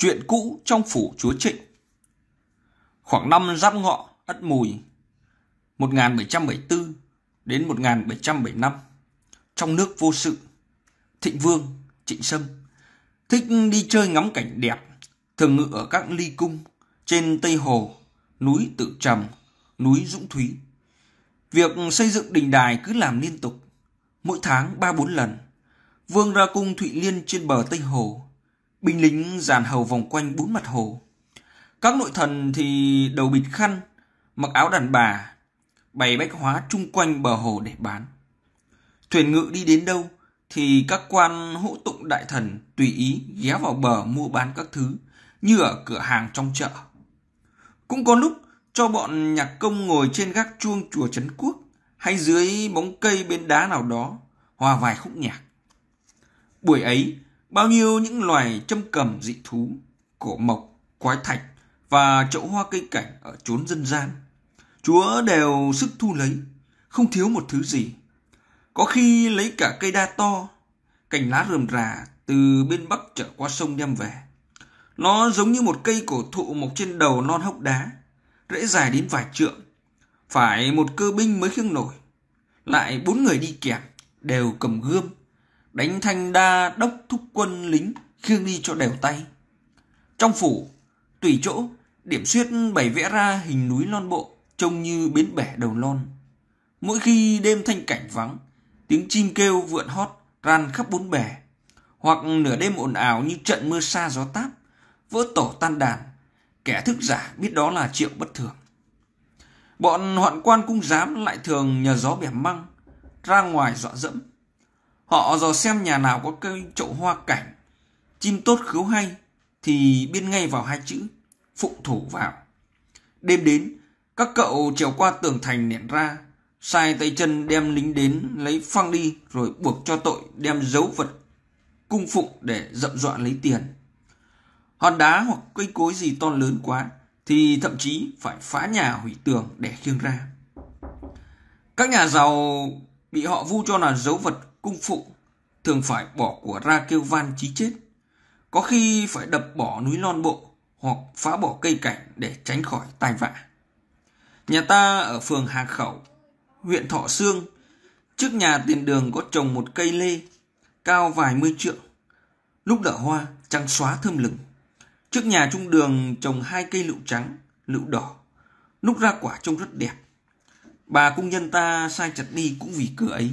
Chuyện cũ trong phủ chúa Trịnh Khoảng năm giáp ngọ Ất Mùi 1774 đến 1775 Trong nước vô sự Thịnh Vương, Trịnh Sâm Thích đi chơi ngắm cảnh đẹp Thường ngự ở các ly cung Trên Tây Hồ, núi Tự Trầm, núi Dũng Thúy Việc xây dựng đình đài cứ làm liên tục Mỗi tháng 3-4 lần Vương ra cung Thụy Liên trên bờ Tây Hồ Binh lính dàn hầu vòng quanh bốn mặt hồ. Các nội thần thì đầu bịt khăn, mặc áo đàn bà, bày bách hóa chung quanh bờ hồ để bán. Thuyền ngự đi đến đâu thì các quan hỗ tụng đại thần tùy ý ghé vào bờ mua bán các thứ như ở cửa hàng trong chợ. Cũng có lúc cho bọn nhạc công ngồi trên gác chuông chùa Trấn Quốc hay dưới bóng cây bên đá nào đó hòa vài khúc nhạc. Buổi ấy, Bao nhiêu những loài châm cầm dị thú, cổ mộc, quái thạch và chậu hoa cây cảnh ở chốn dân gian. Chúa đều sức thu lấy, không thiếu một thứ gì. Có khi lấy cả cây đa to, cành lá rườm rà từ bên bắc trở qua sông đem về. Nó giống như một cây cổ thụ mọc trên đầu non hốc đá, rễ dài đến vài trượng. Phải một cơ binh mới khiêng nổi. Lại bốn người đi kèm, đều cầm gươm đánh thanh đa đốc thúc quân lính khiêng đi cho đều tay. Trong phủ, tùy chỗ, điểm xuyết bày vẽ ra hình núi non bộ, trông như bến bẻ đầu non Mỗi khi đêm thanh cảnh vắng, tiếng chim kêu vượn hót ran khắp bốn bể, hoặc nửa đêm ồn ào như trận mưa xa gió táp, vỡ tổ tan đàn, kẻ thức giả biết đó là triệu bất thường. Bọn hoạn quan cũng dám lại thường nhờ gió bẻ măng, ra ngoài dọa dẫm, Họ dò xem nhà nào có cây chậu hoa cảnh, chim tốt khứu hay thì biên ngay vào hai chữ, phụng thủ vào. Đêm đến, các cậu trèo qua tường thành nện ra, sai tay chân đem lính đến lấy phăng đi rồi buộc cho tội đem dấu vật cung phụng để dậm dọa lấy tiền. Hòn đá hoặc cây cối gì to lớn quá thì thậm chí phải phá nhà hủy tường để khiêng ra. Các nhà giàu bị họ vu cho là dấu vật cung phụ thường phải bỏ của ra kêu van chí chết. Có khi phải đập bỏ núi lon bộ hoặc phá bỏ cây cảnh để tránh khỏi tai vạ. Nhà ta ở phường Hà Khẩu, huyện Thọ Sương, trước nhà tiền đường có trồng một cây lê cao vài mươi trượng. Lúc đỡ hoa, trắng xóa thơm lừng. Trước nhà trung đường trồng hai cây lựu trắng, lựu đỏ. Lúc ra quả trông rất đẹp. Bà công nhân ta sai chặt đi cũng vì cửa ấy.